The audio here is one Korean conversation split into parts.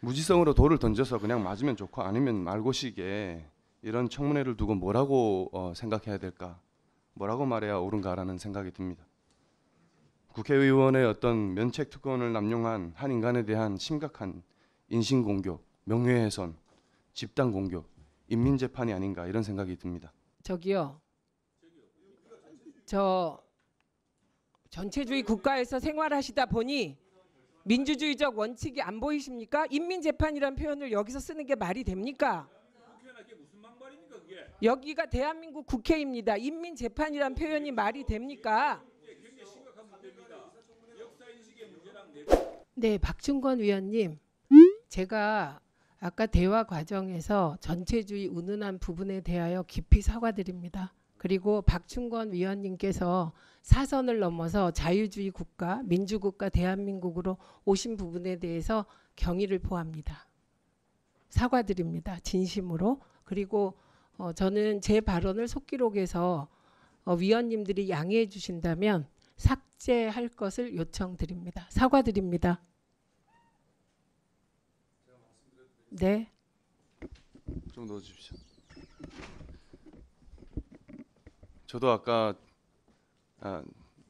무지성으로 돌을 던져서 그냥 맞으면 좋고 아니면 말고시게 이런 청문회를 두고 뭐라고 어, 생각해야 될까? 뭐라고 말해야 옳은가라는 생각이 듭니다. 국회의원의 어떤 면책 특권을 남용한 한 인간에 대한 심각한 인신 공격, 명예훼손, 집단 공격, 인민 재판이 아닌가 이런 생각이 듭니다. 저기요. 저 전체주의 국가에서 생활하시다 보니 민주주의적 원칙이 안 보이십니까? 인민재판이란 표현을 여기서 쓰는 게 말이 됩니까? 여기가 대한민국 국회입니다. 인민재판이란 표현이 말이 됩니까? 네, 박충권 위원님. 제가 아까 대화 과정에서 전체주의 운운한 부분에 대하여 깊이 사과드립니다. 그리고 박충권 위원님께서 사선을 넘어서 자유주의 국가, 민주국가 대한민국으로 오신 부분에 대해서 경의를 포합니다. 사과드립니다. 진심으로. 그리고 어, 저는 제 발언을 속기록에서 어, 위원님들이 양해해 주신다면 삭제할 것을 요청드립니다. 사과드립니다. 네. 좀 넣어주십시오. 저도 아까 아,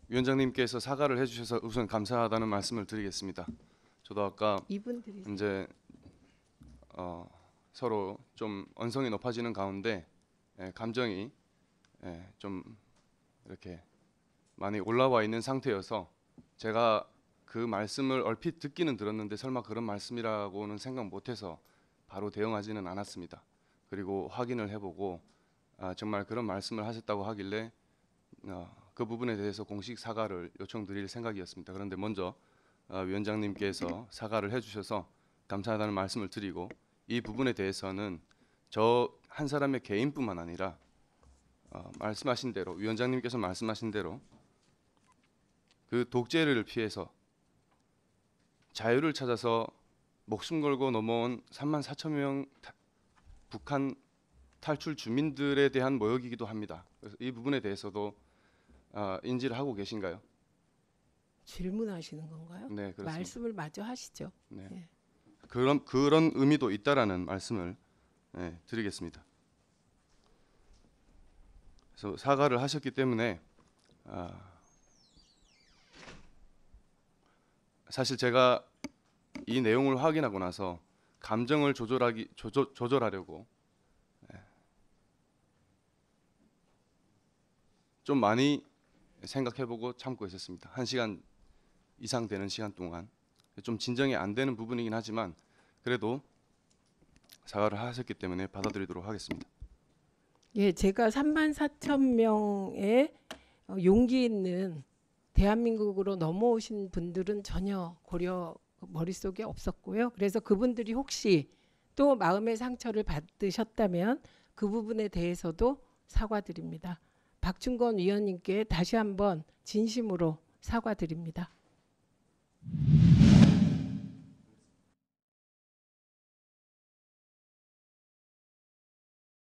위원장님께서 사과를 해주셔서 우선 감사하다는 말씀을 드리겠습니다. 저도 아까 이제 어, 서로 좀 언성이 높아지는 가운데 예, 감정이 예, 좀 이렇게 많이 올라와 있는 상태여서 제가 그 말씀을 얼핏 듣기는 들었는데 설마 그런 말씀이라고는 생각 못해서 바로 대응하지는 않았습니다. 그리고 확인을 해보고 아, 정말 그런 말씀을 하셨다고 하길래 어, 그 부분에 대해서 공식 사과를 요청드릴 생각이었습니다. 그런데 먼저 어, 위원장님께서 사과를 해주셔서 감사하다는 말씀을 드리고 이 부분에 대해서는 저 한 사람의 개인뿐만 아니라 어, 말씀하신 대로 위원장님께서 말씀하신 대로 그 독재를 피해서 자유를 찾아서 목숨 걸고 넘어온 3만 4천 명 북한 탈출 주민들에 대한 모욕이기도 합니다. 그래서 이 부분에 대해서도 어, 인지를 하고 계신가요? 질문하시는 건가요? 네, 그렇습니다. 말씀을 마저 하시죠. 네. 예. 그런 그런 의미도 있다라는 말씀을 예, 드리겠습니다. 그래서 사과를 하셨기 때문에 아, 사실 제가 이 내용을 확인하고 나서 감정을 조절하기 조절, 조절하려고 좀 많이 생각해보고 참고 있었습니다. 한 시간 이상 되는 시간 동안 좀 진정이 안 되는 부분이긴 하지만 그래도 사과를 하셨기 때문에 받아들이도록 하겠습니다. 예, 제가 3만 4천 명의 어, 용기 있는 대한민국으로 넘어오신 분들은 전혀 고려 머릿속에 없었고요. 그래서 그분들이 혹시 또 마음의 상처를 받으셨다면 그 부분에 대해서도 사과드립니다. 박준권 위원님께 다시 한번 진심으로 사과드립니다.